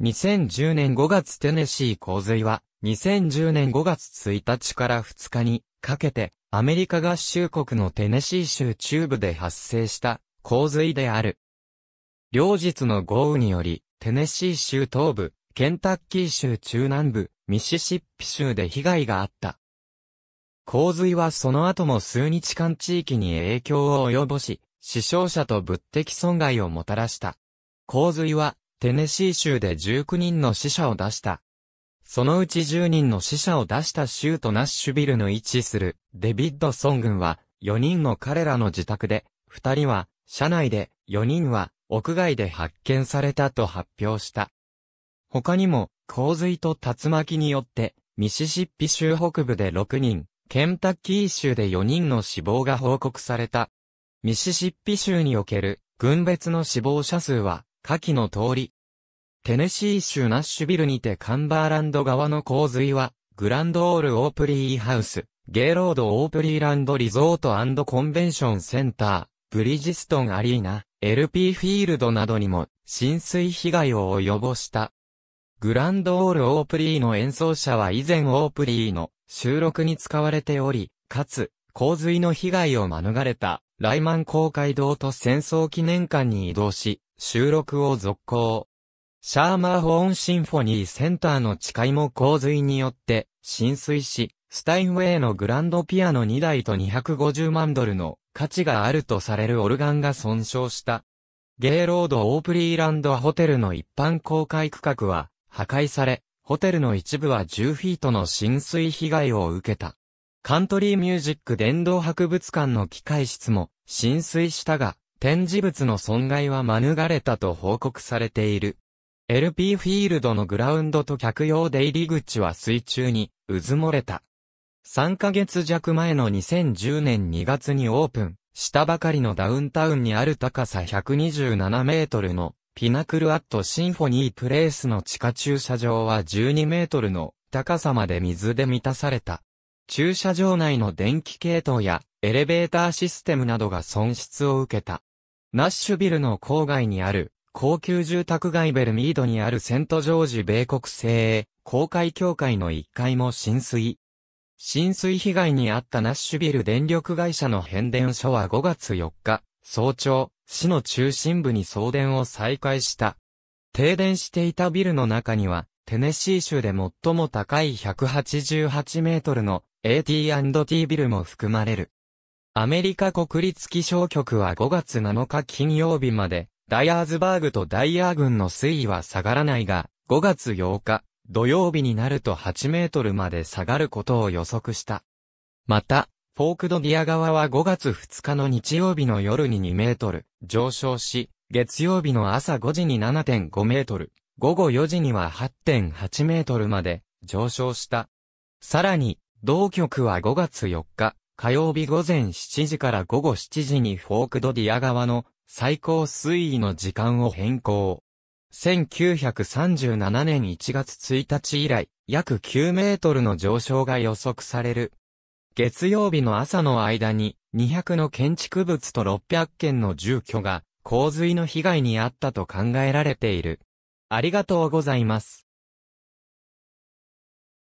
2010年5月テネシー洪水は、2010年5月1日から2日にかけて、アメリカ合衆国のテネシー州中部で発生した洪水である。両日の豪雨により、テネシー州東部、ケンタッキー州中南部、ミシシッピ州で被害があった。洪水はその後も数日間地域に影響を及ぼし、死傷者と物的損害をもたらした。洪水はテネシー州で19人の死者を出した。そのうち10人の死者を出した州都ナッシュビルの位置するデビッドソン軍は4人の彼らの自宅で、2人は車内で、4人は屋外で発見されたと発表した。他にも洪水と竜巻によってミシシッピ州北部で6人、ケンタッキー州で4人の死亡が報告された。ミシシッピ州における軍別の死亡者数は下記の通り。テネシー州ナッシュビルにてカンバーランド側の洪水は、グランドオールオープリーハウス、ゲイロードオープリーランドリゾートコンベンションセンター、ブリジストンアリーナ、LP フィールドなどにも浸水被害を及ぼした。グランドオールオープリーの演奏者は以前オープリーの収録に使われており、かつ、洪水の被害を免れた、ライマン公会堂と戦争記念館に移動し、収録を続行。シャーマーホーンシンフォニーセンターの地下も洪水によって浸水し、スタインウェイのグランドピアノ2台と250万ドルの価値があるとされるオルガンが損傷した。ゲイロード・オープリーランドホテルの一般公開区画は破壊され、ホテルの一部は10フィートの浸水被害を受けた。カントリーミュージック殿堂博物館の機械室も浸水したが、展示物の損害は免れたと報告されている。LP フィールドのグラウンドと客用出入り口は水中に、渦漏れた。3ヶ月弱前の2010年2月にオープンしたばかりのダウンタウンにある高さ127メートルのピナクルアットシンフォニープレイスの地下駐車場は12メートルの高さまで水で満たされた。駐車場内の電気系統やエレベーターシステムなどが損失を受けた。ナッシュビルの郊外にある高級住宅街ベルミードにあるセントジョージ米国製公開協会の1階も浸水。浸水被害に遭ったナッシュビル電力会社の変電所は5月4日、早朝、市の中心部に送電を再開した。停電していたビルの中には、テネシー州で最も高い188メートルの AT&T ビルも含まれる。アメリカ国立気象局は5月7日金曜日まで、ダイアーズバーグとダイヤー群の水位は下がらないが、5月8日、土曜日になると8メートルまで下がることを予測した。また、フォークドディア側は5月2日の日曜日の夜に2メートル上昇し、月曜日の朝5時に7.5メートル、午後4時には8.8メートルまで上昇した。さらに、同局は5月4日、火曜日午前7時から午後7時にフォークドディア側の最高水位の時間を変更。1937年1月1日以来、約9メートルの上昇が予測される。月曜日の朝の間に、200の建築物と600件の住居が洪水の被害に遭ったと考えられている。ありがとうございます。